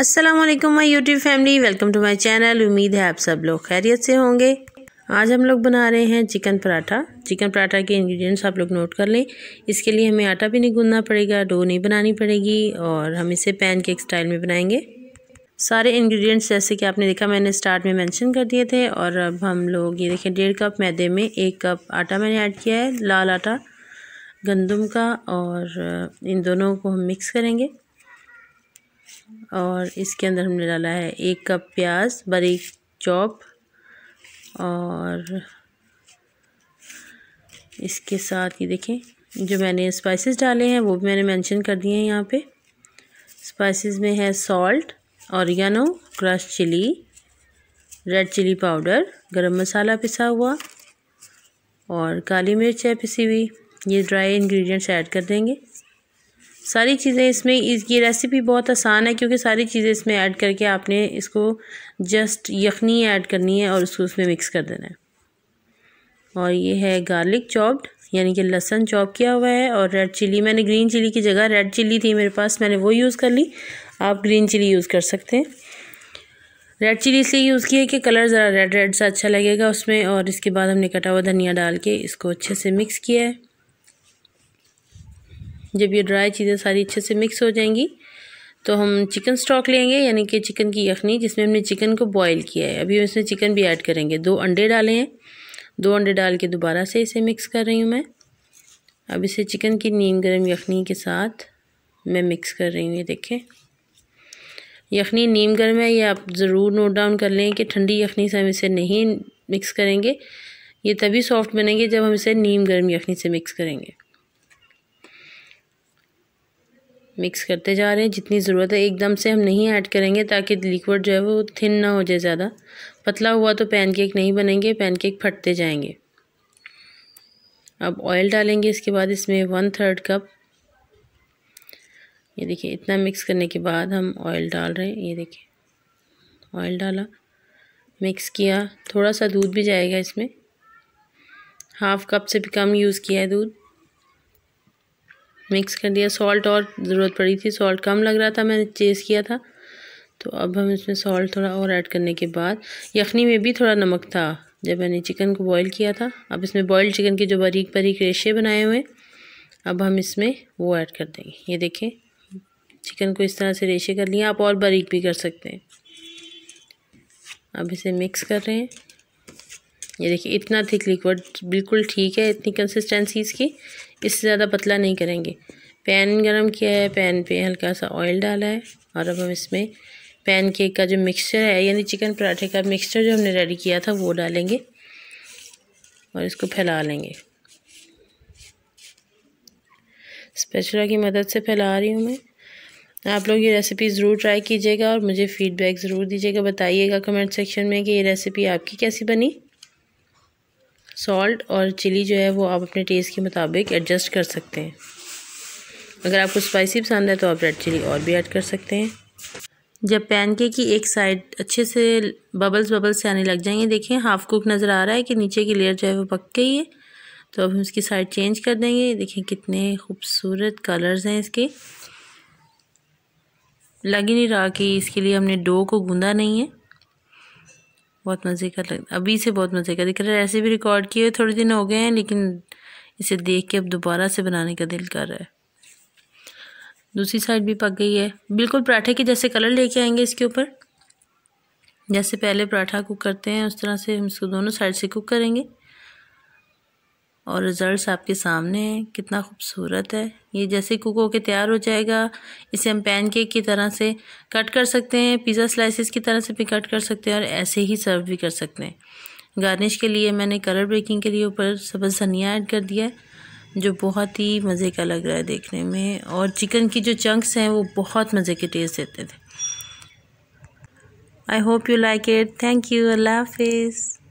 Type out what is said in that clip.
वालेकुम my YouTube family welcome to my channel उम्मीद है आप सब लोग खैरियत से होंगे आज हम लोग बना रहे हैं चिकन पराठा चिकन पराठा के इंग्रेडिएंट्स आप लोग नोट कर लें इसके लिए हमें आटा भी नहीं गूंदना पड़ेगा डो नहीं बनानी पड़ेगी और हम इसे पैन केक स्टाइल में बनाएंगे सारे इंग्रेडिएंट्स जैसे कि आपने देखा मैंने स्टार्ट में मेंशन कर दिए थे और अब हम लोग ये देखें डेढ़ कप मैदे में एक कप आटा मैंने ऐड किया है लाल आटा गंदम का और इन दोनों को हम मिक्स करेंगे और इसके अंदर हमने डाला है एक कप प्याज बारीक चॉप और इसके साथ ये देखें जो मैंने स्पाइसेस डाले हैं वो भी मैंने मेंशन कर दिए हैं यहाँ पे स्पाइसेस में है salt you know crush chilli red chilli powder garam masala पिसा हुआ और काली मिर्च है पिसी हुई ये ड्राई इंग्रेडिएंट्स ऐड कर देंगे सारी चीज़ें इसमें इसकी रेसिपी बहुत आसान है क्योंकि सारी चीज़ें इसमें ऐड करके आपने इसको जस्ट यखनी ऐड करनी है और उसको उसमें मिक्स कर देना है और ये है गार्लिक चॉप्ड यानी कि लहसन चॉप किया हुआ है और रेड चिली मैंने ग्रीन चिली की जगह रेड चिली थी मेरे पास मैंने वो यूज़ कर ली आप ग्रीन चिली यूज़ कर सकते हैं रेड चिली इसलिए यूज़ की है कि कलर ज़रा रेड रेड सा अच्छा लगेगा उसमें और इसके बाद हमने कटा हुआ धनिया डाल के इसको अच्छे से मिक्स किया है जब ये ड्राई चीज़ें सारी अच्छे से मिक्स हो जाएंगी तो हम चिकन स्टॉक लेंगे यानी कि चिकन की यखनी जिसमें हमने चिकन को बॉईल किया है अभी इसमें चिकन भी ऐड करेंगे दो अंडे डाले हैं दो अंडे डाल के दोबारा से इसे मिक्स कर रही हूँ मैं अब इसे चिकन की नीम गर्म यखनी के साथ मैं मिक्स कर रही हूँ ये देखें यखनी नीम गर्म है ये आप ज़रूर नोट डाउन कर लें कि ठंडी यखनी से हम इसे नहीं मिक्स करेंगे ये तभी सॉफ्ट बनेंगे जब हम इसे नीम गर्म यखनी से मिक्स करेंगे मिक्स करते जा रहे हैं जितनी ज़रूरत है एकदम से हम नहीं ऐड करेंगे ताकि लिक्विड जो है वो थिन ना हो जाए ज़्यादा पतला हुआ तो पैनकेक नहीं बनेंगे पैनकेक फटते जाएंगे अब ऑयल डालेंगे इसके बाद इसमें वन थर्ड कप ये देखिए इतना मिक्स करने के बाद हम ऑयल डाल रहे हैं ये देखिए ऑयल डाला मिक्स किया थोड़ा सा दूध भी जाएगा इसमें हाफ़ कप से भी कम यूज़ किया है दूध मिक्स कर दिया सॉल्ट और ज़रूरत पड़ी थी सॉल्ट कम लग रहा था मैंने चेस किया था तो अब हम इसमें सॉल्ट थोड़ा और ऐड करने के बाद यखनी में भी थोड़ा नमक था जब मैंने चिकन को बॉईल किया था अब इसमें बॉईल चिकन के जो बारीक बारीक रेशे बनाए हुए अब हम इसमें वो ऐड कर देंगे ये देखें चिकन को इस तरह से रेशे कर लिए आप और बारीक भी कर सकते हैं अब इसे मिक्स कर रहे हैं ये देखिए इतना थिक लिक्विड बिल्कुल ठीक है इतनी कंसिस्टेंसी इसकी इससे ज़्यादा पतला नहीं करेंगे पैन गरम किया है पैन पे हल्का सा ऑयल डाला है और अब हम इसमें पैन केक का जो मिक्सचर है यानी चिकन पराठे का मिक्सचर जो हमने रेडी किया था वो डालेंगे और इसको फैला लेंगे स्पेचुला की मदद से फैला रही हूँ मैं आप लोग ये रेसिपी ज़रूर ट्राई कीजिएगा और मुझे फ़ीडबैक ज़रूर दीजिएगा बताइएगा कमेंट सेक्शन में कि ये रेसिपी आपकी कैसी बनी सॉल्ट और चिली जो है वो आप अपने टेस्ट के मुताबिक एडजस्ट कर सकते हैं अगर आपको स्पाइसी पसंद है तो आप रेड चिली और भी ऐड कर सकते हैं जब पैनकेक की एक साइड अच्छे से बबल्स बबल्स से आने लग जाएंगे देखें हाफ़ कुक नज़र आ रहा है कि नीचे की लेयर जो है वो पक गई है तो अब हम इसकी साइड चेंज कर देंगे देखें कितने खूबसूरत कलर्स हैं इसके लग ही नहीं रहा कि इसके लिए हमने डो को गूँधा नहीं है बहुत मज़े का लग अभी से बहुत मज़े का दिख रहा है भी रिकॉर्ड किए थोड़े दिन हो गए हैं लेकिन इसे देख के अब दोबारा से बनाने का दिल कर रहा है दूसरी साइड भी पक गई है बिल्कुल पराठे के जैसे कलर लेके आएंगे इसके ऊपर जैसे पहले पराठा कुक करते हैं उस तरह से हम इसको दोनों साइड से कुक करेंगे और रिज़ल्ट्स आपके सामने हैं कितना खूबसूरत है ये जैसे कुक होके तैयार हो जाएगा इसे हम पैन केक की तरह से कट कर सकते हैं पिज़्ज़ा स्लाइसिस की तरह से भी कट कर सकते हैं और ऐसे ही सर्व भी कर सकते हैं गार्निश के लिए मैंने कलर ब्रेकिंग के लिए ऊपर सब्ज़ धनिया ऐड कर दिया है जो बहुत ही मज़े का लग रहा है देखने में और चिकन की जो चंक्स हैं वो बहुत मज़े के टेस्ट देते थे I hope you like it thank you अल्लाह हाफिज़